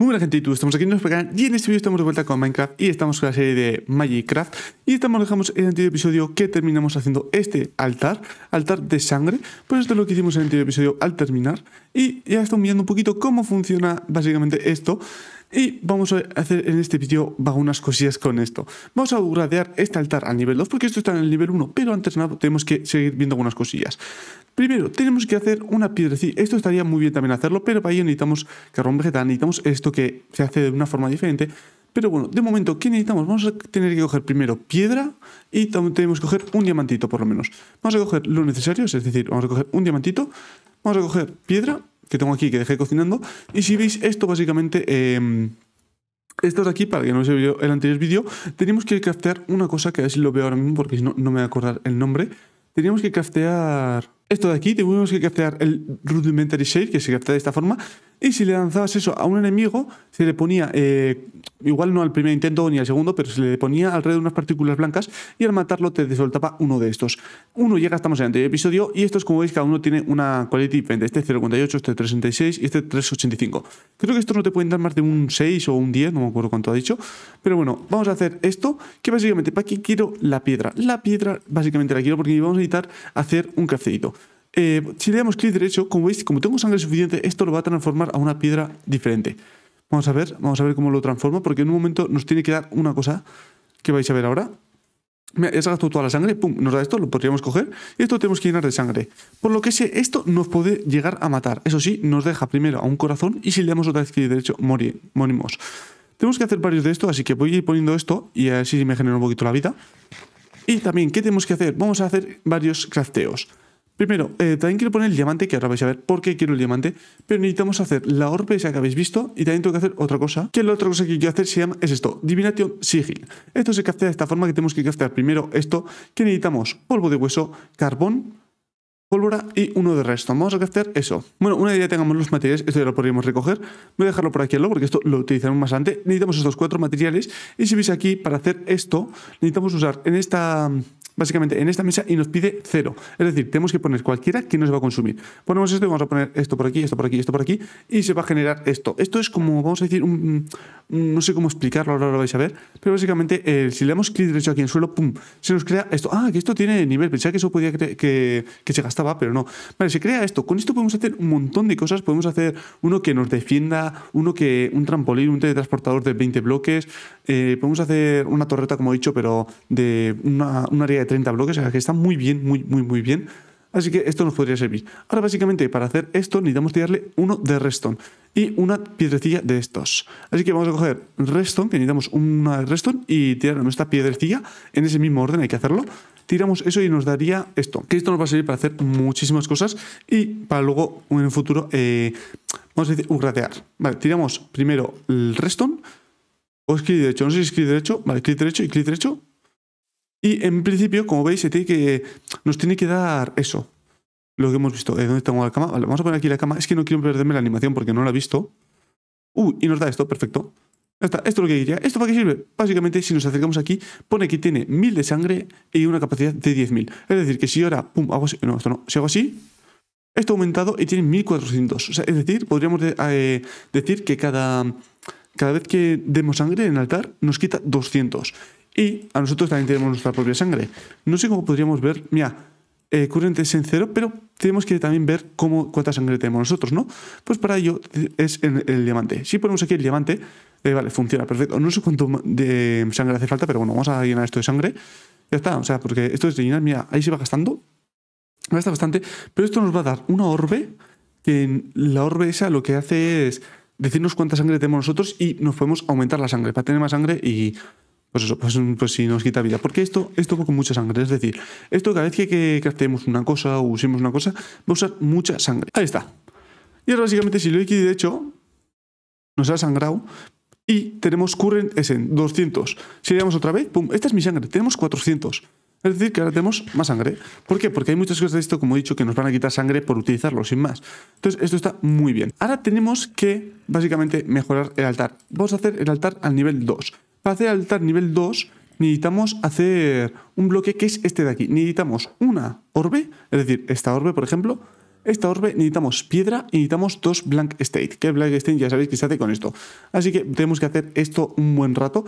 Muy buenas gente, tú estamos aquí en Pegan y en este vídeo estamos de vuelta con Minecraft y estamos con la serie de Magicraft y estamos dejamos el anterior episodio que terminamos haciendo este altar, altar de sangre, pues esto es lo que hicimos en el anterior episodio al terminar y ya estamos mirando un poquito cómo funciona básicamente esto y vamos a hacer en este vídeo algunas cosillas con esto. Vamos a gradear este altar al nivel 2 porque esto está en el nivel 1, pero antes nada tenemos que seguir viendo algunas cosillas. Primero, tenemos que hacer una piedrecita. Esto estaría muy bien también hacerlo, pero para ello necesitamos carbón vegetal, necesitamos esto que se hace de una forma diferente. Pero bueno, de momento, ¿qué necesitamos? Vamos a tener que coger primero piedra y también tenemos que coger un diamantito, por lo menos. Vamos a coger lo necesario, es decir, vamos a coger un diamantito, vamos a coger piedra que tengo aquí que dejé cocinando. Y si veis esto básicamente... Em, esto de aquí, para que no se vio el anterior vídeo, tenemos que craftear una cosa que a ver si lo veo ahora mismo porque si no, no me voy a acordar el nombre. Teníamos que craftear esto de aquí, tenemos que craftear el rudimentary shape que se craftea de esta forma, y si le lanzabas eso a un enemigo, se le ponía, eh, igual no al primer intento ni al segundo, pero se le ponía alrededor de unas partículas blancas y al matarlo te soltaba uno de estos. Uno llega, estamos en el anterior episodio, y estos, como veis, cada uno tiene una quality diferente. Este 0.48, este 36 y este 3.85. Creo que estos no te pueden dar más de un 6 o un 10, no me acuerdo cuánto ha dicho. Pero bueno, vamos a hacer esto, que básicamente, ¿para qué quiero la piedra? La piedra, básicamente la quiero porque vamos a necesitar hacer un cafecito. Eh, si le damos clic derecho, como veis, como tengo sangre suficiente, esto lo va a transformar a una piedra diferente. Vamos a ver, vamos a ver cómo lo transforma, porque en un momento nos tiene que dar una cosa que vais a ver ahora. me ya se toda la sangre, pum, nos da esto, lo podríamos coger y esto tenemos que llenar de sangre. Por lo que sé, esto nos puede llegar a matar. Eso sí, nos deja primero a un corazón y si le damos otra vez clic derecho, morimos. Tenemos que hacer varios de estos, así que voy a ir poniendo esto y así me genera un poquito la vida. Y también, ¿qué tenemos que hacer? Vamos a hacer varios crafteos. Primero, eh, también quiero poner el diamante, que ahora vais a ver por qué quiero el diamante, pero necesitamos hacer la orbe esa que habéis visto y también tengo que hacer otra cosa, que la otra cosa que quiero hacer se llama, es esto, Divination Sigil. Esto se craftea de esta forma que tenemos que craftear primero esto, que necesitamos polvo de hueso, carbón, pólvora y uno de resto. Vamos a hacer eso. Bueno, una vez ya tengamos los materiales, esto ya lo podríamos recoger. Voy a dejarlo por aquí al lado porque esto lo utilizaremos más antes. Necesitamos estos cuatro materiales y si veis aquí, para hacer esto, necesitamos usar en esta... Básicamente en esta mesa y nos pide cero. Es decir, tenemos que poner cualquiera que nos va a consumir. Ponemos esto y vamos a poner esto por aquí, esto por aquí, esto por aquí y se va a generar esto. Esto es como, vamos a decir, no sé cómo explicarlo, ahora lo vais a ver, pero básicamente eh, si le damos clic derecho aquí en el suelo, ¡pum! Se nos crea esto. Ah, que esto tiene nivel. Pensaba que eso podía que, que se gastara va pero no. Vale, se crea esto. Con esto podemos hacer un montón de cosas. Podemos hacer uno que nos defienda, uno que un trampolín, un teletransportador de 20 bloques. Eh, podemos hacer una torreta, como he dicho, pero de una, un área de 30 bloques. O sea, que está muy bien, muy, muy, muy bien. Así que esto nos podría servir. Ahora, básicamente, para hacer esto necesitamos tirarle uno de redstone y una piedrecilla de estos. Así que vamos a coger redstone, que necesitamos una redstone, y tirar nuestra piedrecilla en ese mismo orden, hay que hacerlo tiramos eso y nos daría esto. Que esto nos va a servir para hacer muchísimas cosas y para luego en el futuro, eh, vamos a decir, upgradear. Vale, tiramos primero el redstone o es derecho. No sé si es clic derecho. Vale, clic derecho y clic derecho. Y en principio, como veis, nos tiene que dar eso. Lo que hemos visto. Eh, ¿Dónde tengo la cama? Vale, vamos a poner aquí la cama. Es que no quiero perderme la animación porque no la he visto. Uh, y nos da esto, perfecto esto es lo que diría. ¿Esto para qué sirve? Básicamente, si nos acercamos aquí, pone que tiene 1000 de sangre y una capacidad de 10.000. Es decir, que si ahora, pum, hago así, no, esto no, si hago así, esto ha aumentado y tiene 1400. es decir, podríamos eh, decir que cada, cada vez que demos sangre en el altar, nos quita 200. Y a nosotros también tenemos nuestra propia sangre. No sé cómo podríamos ver, mira, eh, corriente es en cero, pero tenemos que también ver cómo, cuánta sangre tenemos nosotros, ¿no? Pues para ello es el diamante. Si ponemos aquí el diamante, eh, vale, funciona, perfecto. No sé cuánto de sangre hace falta, pero bueno, vamos a llenar esto de sangre. Ya está, o sea, porque esto es de llenar, mira, ahí se va gastando. Gasta bastante, pero esto nos va a dar una orbe, que la orbe esa lo que hace es decirnos cuánta sangre tenemos nosotros y nos podemos aumentar la sangre, para tener más sangre y pues eso, pues, si pues nos quita vida. Porque esto, esto va con mucha sangre. Es decir, esto cada vez que crafteemos una cosa o usemos una cosa, va a usar mucha sangre. Ahí está. Y ahora básicamente si lo he hecho, nos ha sangrado, y tenemos current es en 200. Si le damos otra vez, pum, esta es mi sangre, tenemos 400. Es decir, que ahora tenemos más sangre. ¿Por qué? Porque hay muchas cosas de esto, como he dicho, que nos van a quitar sangre por utilizarlo, sin más. Entonces, esto está muy bien. Ahora tenemos que, básicamente, mejorar el altar. Vamos a hacer el altar al nivel 2. Para hacer el altar nivel 2, necesitamos hacer un bloque que es este de aquí. Necesitamos una orbe, es decir, esta orbe, por ejemplo, esta orbe necesitamos piedra y necesitamos dos blank state, que blank state ya sabéis que se hace con esto. Así que tenemos que hacer esto un buen rato.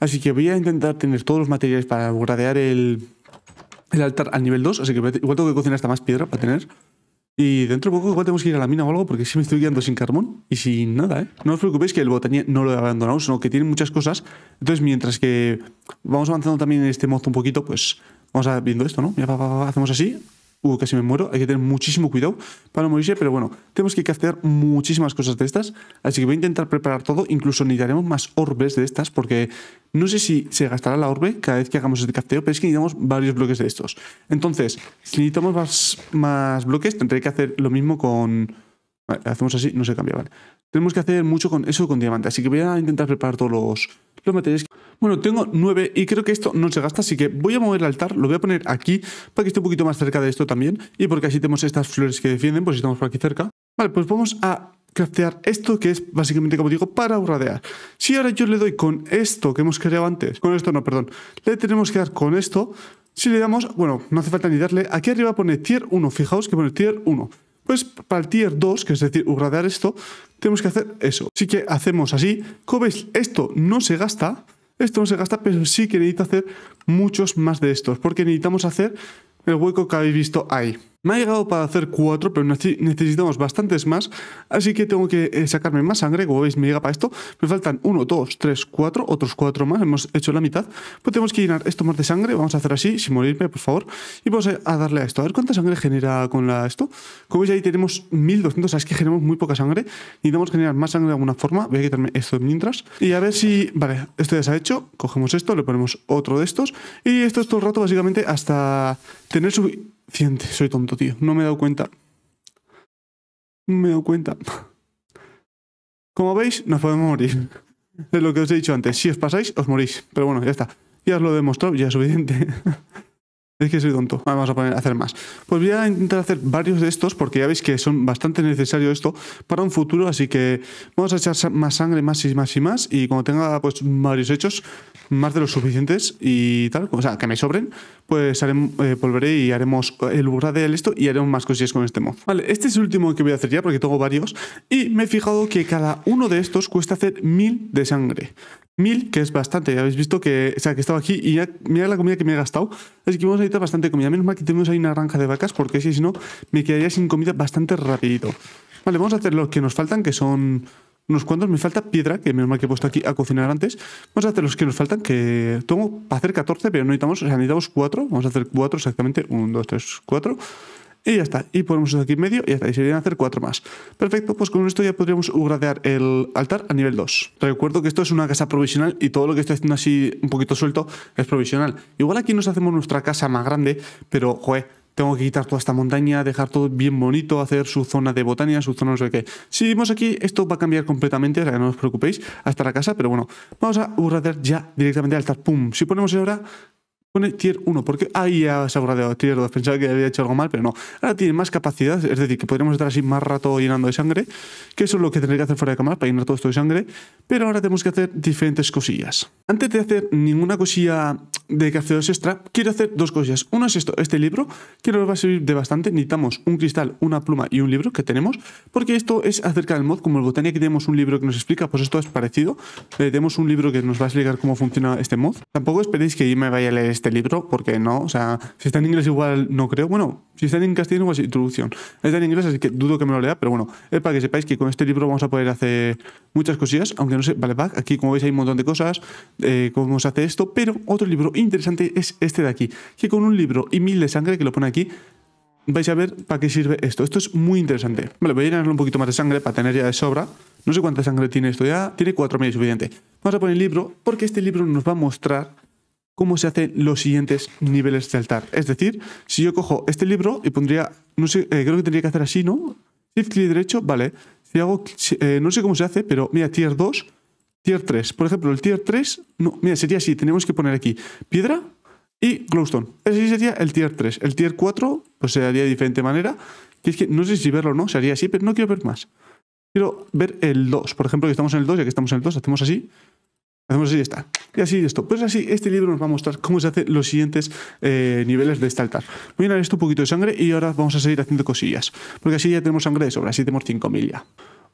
Así que voy a intentar tener todos los materiales para gradear el, altar al nivel 2. Así que igual tengo que cocinar hasta más piedra para tener. Y dentro de poco igual tenemos que ir a la mina o algo porque si me estoy quedando sin carbón y sin nada, ¿eh? No os preocupéis que el botanía no lo he abandonado, sino que tiene muchas cosas. Entonces, mientras que vamos avanzando también en este mozo un poquito, pues vamos a viendo esto, ¿no? hacemos así, uh, casi me muero, hay que tener muchísimo cuidado para no morirse, pero bueno, tenemos que hacer muchísimas cosas de estas, así que voy a intentar preparar todo, incluso necesitaremos más orbes de estas, porque no sé si se gastará la orbe cada vez que hagamos este casteo pero es que necesitamos varios bloques de estos. Entonces, si necesitamos más, bloques, tendré que hacer lo mismo con... Vale, hacemos así, no se cambia, vale. Tenemos que hacer mucho con eso con diamante, así que voy a intentar preparar todos los lo Bueno, tengo 9 y creo que esto no se gasta, así que voy a mover el altar, lo voy a poner aquí para que esté un poquito más cerca de esto también y porque así tenemos estas flores que defienden, pues estamos por aquí cerca. Vale, pues vamos a craftear esto que es básicamente como digo para urradear. Si ahora yo le doy con esto que hemos creado antes, con esto no, perdón, le tenemos que dar con esto, si le damos, bueno, no hace falta ni darle, aquí arriba pone tier 1, fijaos que pone tier 1. Pues para el tier 2, que es decir, upgradear esto, tenemos que hacer eso. Así que hacemos así. Como veis, esto no se gasta. Esto no se gasta, pero sí que necesita hacer muchos más de estos. Porque necesitamos hacer el hueco que habéis visto ahí. Me ha llegado para hacer cuatro, pero necesitamos bastantes más, así que tengo que eh, sacarme más sangre, como veis me llega para esto, me faltan uno, dos, tres, cuatro, otros cuatro más, hemos hecho la mitad, pues tenemos que llenar esto más de sangre, vamos a hacer así, sin morirme, por favor, y vamos a darle a esto, a ver cuánta sangre genera con esto, como veis ahí tenemos 1200, o es que generamos muy poca sangre, necesitamos generar más sangre de alguna forma, voy a quitarme esto mientras, y a ver si, vale, esto ya se ha hecho, cogemos esto, le ponemos otro de estos, y esto es todo el rato básicamente hasta tener su soy tonto, tío. No me he dado cuenta. No me he dado cuenta. Como veis, nos podemos morir. Es lo que os he dicho antes. Si os pasáis, os morís. Pero bueno, ya está. Ya os lo he ya es suficiente. Es que soy tonto. Ah, vamos a poner, a hacer más. Pues voy a intentar hacer varios de estos porque ya veis que son bastante necesarios esto para un futuro. Así que vamos a echar más sangre, más y más y más. Y cuando tenga pues varios hechos, más de los suficientes y tal, o sea, que me sobren, pues haré, eh, volveré y haremos el burra esto y haremos más cosillas con este mod. Vale, este es el último que voy a hacer ya porque tengo varios. Y me he fijado que cada uno de estos cuesta hacer mil de sangre. mil que es bastante. Ya habéis visto que, o sea, que estaba aquí y ya mira la comida que me he gastado. Así que vamos a bastante comida. Menos mal que tenemos ahí una granja de vacas, porque si no, me quedaría sin comida bastante rapidito. Vale, vamos a hacer los que nos faltan, que son unos cuantos. Me falta piedra, que menos mal que he puesto aquí a cocinar antes. Vamos a hacer los que nos faltan, que tengo para hacer 14, pero necesitamos, necesitamos 4. Vamos a hacer 4 exactamente. 1, 2, 3, 4 y ya está. Y ponemos aquí en medio y ya está. Y a hacer cuatro más. Perfecto, pues con esto ya podríamos upgradear el altar a nivel 2. Recuerdo que esto es una casa provisional y todo lo que estoy haciendo así un poquito suelto es provisional. Igual aquí nos hacemos nuestra casa más grande, pero joder tengo que quitar toda esta montaña, dejar todo bien bonito, hacer su zona de botanía, su zona no sé qué. Si vimos aquí, esto va a cambiar completamente, o que no os preocupéis, hasta la casa, pero bueno, vamos a upgradear ya directamente al altar. ¡Pum! Si ponemos ahora, Pone tier 1, porque ahí ya se ha borrado tier 2. Pensaba que había hecho algo mal, pero no. Ahora tiene más capacidad, es decir, que podríamos estar así más rato llenando de sangre, que eso es lo que tendré que hacer fuera de cámara para llenar todo esto de sangre. Pero ahora tenemos que hacer diferentes cosillas. Antes de hacer ninguna cosilla de 2 extra, quiero hacer dos cosillas. Uno es esto, este libro, que nos va a servir de bastante. Necesitamos un cristal, una pluma y un libro que tenemos, porque esto es acerca del mod. Como el botanía que tenemos un libro que nos explica, pues esto es parecido. Eh, tenemos un libro que nos va a explicar cómo funciona este mod. Tampoco esperéis que yo me vaya a leer este libro, porque no, o sea, si está en inglés igual no creo, bueno, si está en castellano igual es introducción, está en inglés así que dudo que me lo lea, pero bueno, es para que sepáis que con este libro vamos a poder hacer muchas cosillas, aunque no sé, vale, aquí como veis hay un montón de cosas, eh, cómo se hace esto, pero otro libro interesante es este de aquí, que con un libro y mil de sangre que lo pone aquí, vais a ver para qué sirve esto. Esto es muy interesante. Vale, voy a llenar un poquito más de sangre para tener ya de sobra. No sé cuánta sangre tiene esto ya. Tiene cuatro 4.000 suficiente. Vamos a poner el libro porque este libro nos va a mostrar cómo se hacen los siguientes niveles de altar. Es decir, si yo cojo este libro y pondría, no sé, eh, creo que tendría que hacer así, ¿no? Shift clic derecho, vale. Si hago, eh, no sé cómo se hace, pero mira, tier 2, tier 3. Por ejemplo, el tier 3, no, mira, sería así, tenemos que poner aquí piedra y glowstone. Ese sería el tier 3. El tier 4, pues se haría de diferente manera. Que no sé si verlo o no, se haría así, pero no quiero ver más. Quiero ver el 2, por ejemplo, que estamos en el 2, ya que estamos en el 2, hacemos así. Hacemos así, y está. Y así, y esto. Pues así, este libro nos va a mostrar cómo se hacen los siguientes eh, niveles de este altar. Voy a esto un poquito de sangre y ahora vamos a seguir haciendo cosillas. Porque así ya tenemos sangre de sobra, así tenemos 5.000 ya.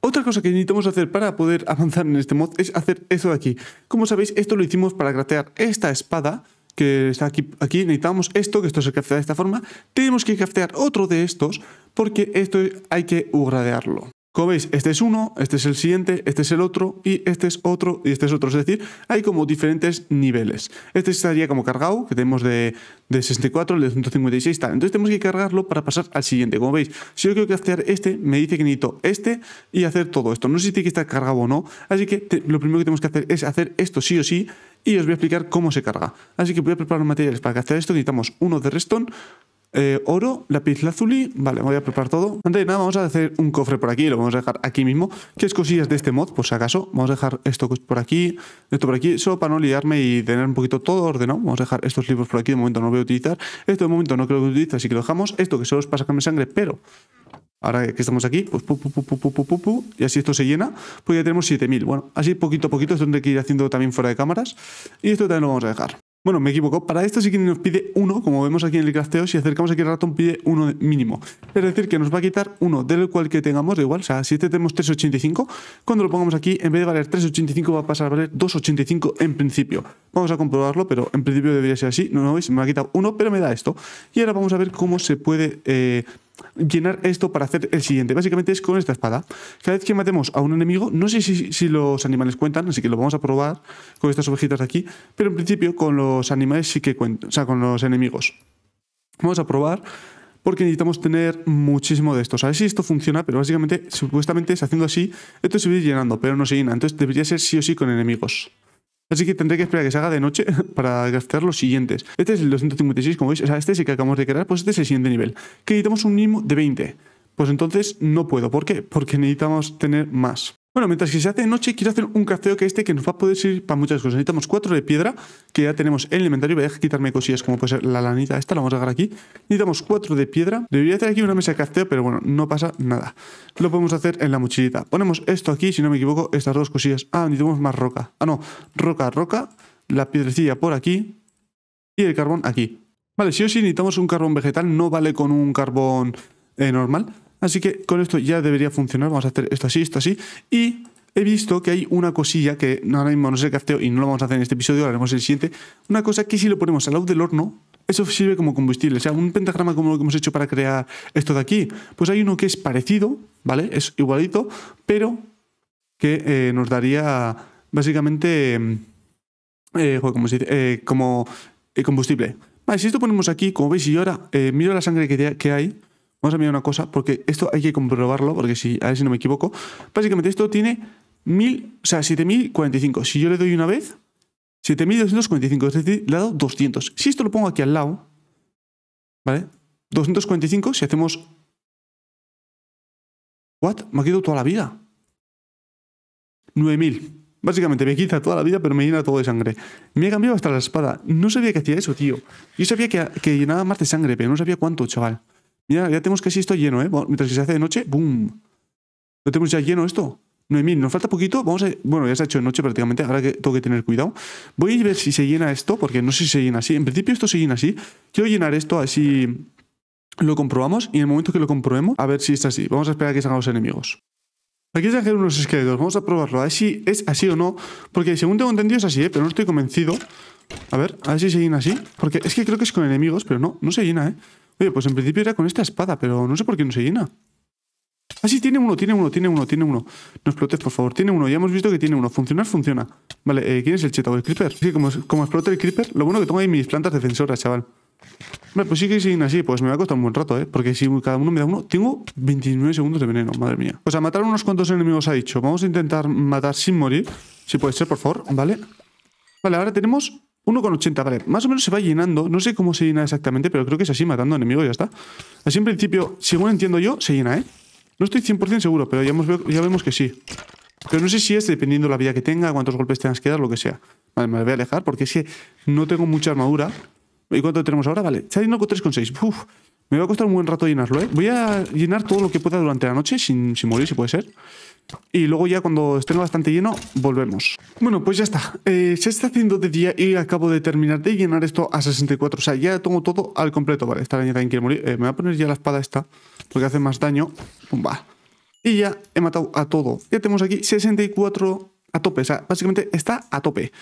Otra cosa que necesitamos hacer para poder avanzar en este mod es hacer esto de aquí. Como sabéis, esto lo hicimos para craftear esta espada que está aquí, aquí necesitamos esto, que esto se craftea de esta forma. Tenemos que craftear otro de estos porque esto hay que ugradearlo. Como veis, este es uno, este es el siguiente, este es el otro, y este es otro, y este es otro. Es decir, hay como diferentes niveles. Este estaría como cargado, que tenemos de, 64, el de 156, tal. Entonces tenemos que cargarlo para pasar al siguiente. Como veis, si yo quiero que hacer este, me dice que necesito este y hacer todo esto. No sé si tiene que estar cargado o no, así que lo primero que tenemos que hacer es hacer esto sí o sí, y os voy a explicar cómo se carga. Así que voy a preparar los materiales para que hacer esto. Necesitamos uno de restón eh, oro, lazuli, Vale, voy a preparar todo. Antes de nada, vamos a hacer un cofre por aquí. Lo vamos a dejar aquí mismo. ¿Qué es cosillas de este mod? Por si acaso. Vamos a dejar esto por aquí. Esto por aquí. Solo para no liarme y tener un poquito todo ordenado. Vamos a dejar estos libros por aquí. De momento no voy a utilizar. Esto de momento no creo que lo utilice, así que lo dejamos. Esto que solo es para sacarme sangre, pero Ahora que estamos aquí, pues pu, pu, pu, y así esto se llena, pues ya tenemos 7000. Bueno, así poquito a poquito, esto tendré que ir haciendo también fuera de cámaras. Y esto también lo vamos a dejar. Bueno, me equivoco, Para esto sí que nos pide uno. como vemos aquí en el crafteo. Si acercamos aquí el ratón, pide uno mínimo. Es decir, que nos va a quitar uno del cual que tengamos, da igual. O sea, si este tenemos 3.85, cuando lo pongamos aquí, en vez de valer 3.85, va a pasar a valer 2.85 en principio. Vamos a comprobarlo, pero en principio debería ser así. No, lo veis, me ha quitado uno, pero me da esto. Y ahora vamos a ver cómo se puede... Eh, llenar esto para hacer el siguiente. Básicamente es con esta espada. Cada vez que matemos a un enemigo, no sé si, los animales cuentan, así que lo vamos a probar con estas ovejitas de aquí, pero en principio con los animales sí que cuentan, o sea, con los enemigos. Vamos a probar porque necesitamos tener muchísimo de esto. A ver si esto funciona, pero básicamente, supuestamente haciendo así, esto se va llenando, pero no se llena. Entonces debería ser sí o sí con enemigos. Así que tendré que esperar que se haga de noche para gastar los siguientes. Este es el 256, como veis. O sea, este es el que acabamos de crear, pues este es el siguiente nivel. Que necesitamos un mínimo de 20. Pues entonces no puedo. ¿Por qué? Porque necesitamos tener más. Bueno, mientras que se hace noche, quiero hacer un casteo que este que nos va a poder servir para muchas cosas. Necesitamos cuatro de piedra, que ya tenemos en el inventario. Voy a quitarme cosillas como puede ser la lanita esta, la vamos a dejar aquí. Necesitamos cuatro de piedra. Debería tener aquí una mesa de casteo pero bueno, no pasa nada. Lo podemos hacer en la mochilita. Ponemos esto aquí, si no me equivoco, estas dos cosillas. Ah, necesitamos más roca. Ah, no, roca, roca, la piedrecilla por aquí y el carbón aquí. Vale, sí o sí necesitamos un carbón vegetal, no vale con un carbón eh, normal. Así que con esto ya debería funcionar. Vamos a hacer esto así, esto así. Y he visto que hay una cosilla que ahora mismo no sé qué casteo y no lo vamos a hacer en este episodio, lo haremos en el siguiente. Una cosa que si lo ponemos al lado del horno, eso sirve como combustible. O sea, un pentagrama como lo que hemos hecho para crear esto de aquí. Pues hay uno que es parecido, ¿vale? Es igualito, pero que eh, nos daría básicamente. Mm, eh, como se dice? Eh, como eh, combustible. Vale, si esto ponemos aquí, como veis, y ahora eh, miro la sangre que hay, Vamos a mirar una cosa, porque esto hay que comprobarlo, porque si, a ver si no me equivoco. Básicamente esto tiene 1000, o sea, 7045. Si yo le doy una vez, 7245, es decir, le he dado 200. Si esto lo pongo aquí al lado, ¿vale? 245, si hacemos... ¿What? Me ha quedado toda la vida. 9000. Básicamente me quita toda la vida, pero me llena todo de sangre. Me ha cambiado hasta la espada. No sabía que hacía eso, tío. Yo sabía que llenaba más de sangre, pero no sabía cuánto, chaval. Mira, ya tenemos casi esto lleno, ¿eh? mientras que se hace de noche, ¡boom! Lo tenemos ya lleno esto. No mil, nos falta poquito, vamos a... Bueno, ya se ha hecho de noche prácticamente, ahora que tengo que tener cuidado. Voy a ver si se llena esto, porque no sé si se llena así. En principio esto se llena así. Quiero llenar esto así... Lo comprobamos y en el momento que lo comprobemos, a ver si está así. Vamos a esperar a que salgan los enemigos. Aquí que hacer unos esqueletos, vamos a probarlo, a ver si es así o no. Porque según tengo entendido es así, ¿eh? pero no estoy convencido. A ver, a ver si se llena así. Porque es que creo que es con enemigos, pero no, no se llena, ¿eh? Oye, pues en principio era con esta espada, pero no sé por qué no se llena. Ah, sí, tiene uno, tiene uno, tiene uno, tiene uno. No explotes, por favor. Tiene uno, ya hemos visto que tiene uno. Funcionar, funciona. Vale, eh, ¿quién es el cheto el creeper? Sí, como, como explota el creeper, lo bueno que tengo ahí mis plantas defensoras, chaval. Vale, pues sí que siguen así, pues me va a costar un buen rato, ¿eh? Porque si cada uno me da uno, tengo 29 segundos de veneno, madre mía. O sea, matar unos cuantos enemigos ha dicho. Vamos a intentar matar sin morir, si puede ser, por favor, ¿vale? Vale, ahora tenemos 1,80, vale. Más o menos se va llenando. No sé cómo se llena exactamente, pero creo que es así, matando enemigos y ya está. Así en principio, según entiendo yo, se llena, ¿eh? No estoy 100% seguro, pero ya, hemos, ya vemos que sí. Pero no sé si es dependiendo la vida que tenga, cuántos golpes tengas que dar, lo que sea. Vale, me voy a alejar porque es que no tengo mucha armadura. ¿Y cuánto tenemos ahora? Vale, está yendo con 3,6. Uf, me va a costar un buen rato llenarlo, ¿eh? Voy a llenar todo lo que pueda durante la noche sin, sin morir, si puede ser y luego ya cuando estén bastante lleno volvemos. Bueno, pues ya está. Eh, se está haciendo de día y acabo de terminar de llenar esto a 64. O sea, ya tengo todo al completo. Vale, esta araña también quiere morir. Eh, me voy a poner ya la espada esta porque hace más daño. Pumba. Y ya he matado a todo. Ya tenemos aquí 64 a tope. O sea, básicamente está a tope.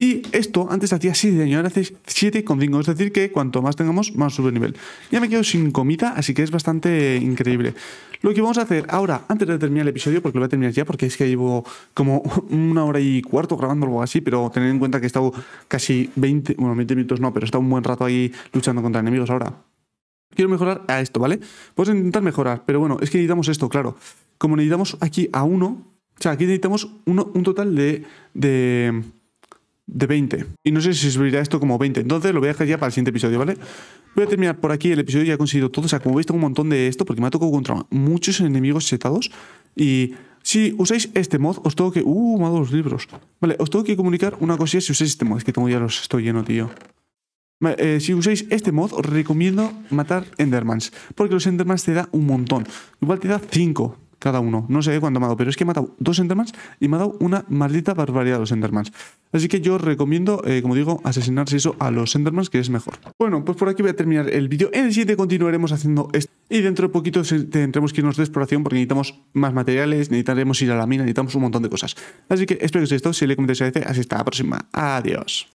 Y esto antes hacía 7 daño, ahora hace 7,5. Es decir, que cuanto más tengamos, más sube el nivel. Ya me quedo sin comida, así que es bastante increíble. Lo que vamos a hacer ahora, antes de terminar el episodio, porque lo voy a terminar ya, porque es que llevo como una hora y cuarto grabando algo así, pero tened en cuenta que he estado casi 20, bueno, 20 minutos no, pero he estado un buen rato ahí luchando contra enemigos ahora. Quiero mejorar a esto, ¿vale? Puedes intentar mejorar, pero bueno, es que necesitamos esto, claro. Como necesitamos aquí a uno, o sea, aquí necesitamos un total de, de de 20. Y no sé si subirá esto como 20. Entonces lo voy a dejar ya para el siguiente episodio, ¿vale? Voy a terminar por aquí el episodio. Ya he conseguido todo. O sea, como veis, tengo un montón de esto porque me ha tocado contra muchos enemigos setados. Y si usáis este mod, os tengo que. Uh, me los libros. Vale, os tengo que comunicar una cosilla si usáis este mod. Es que tengo ya los. Estoy lleno, tío. Eh, si usáis este mod, os recomiendo matar Endermans. Porque los Endermans te da un montón. Igual te da 5 cada uno. No sé eh, cuánto me ha dado, pero es que he matado dos Endermans y me ha dado una maldita barbaridad a los Endermans. Así que yo recomiendo, eh, como digo, asesinarse eso a los Endermans, que es mejor. Bueno, pues por aquí voy a terminar el vídeo. En el siguiente continuaremos haciendo esto. Y dentro de poquito tendremos que irnos de exploración porque necesitamos más materiales, necesitaremos ir a la mina, necesitamos un montón de cosas. Así que espero que os haya gustado. Si le comentáis, así este, hasta la próxima. Adiós.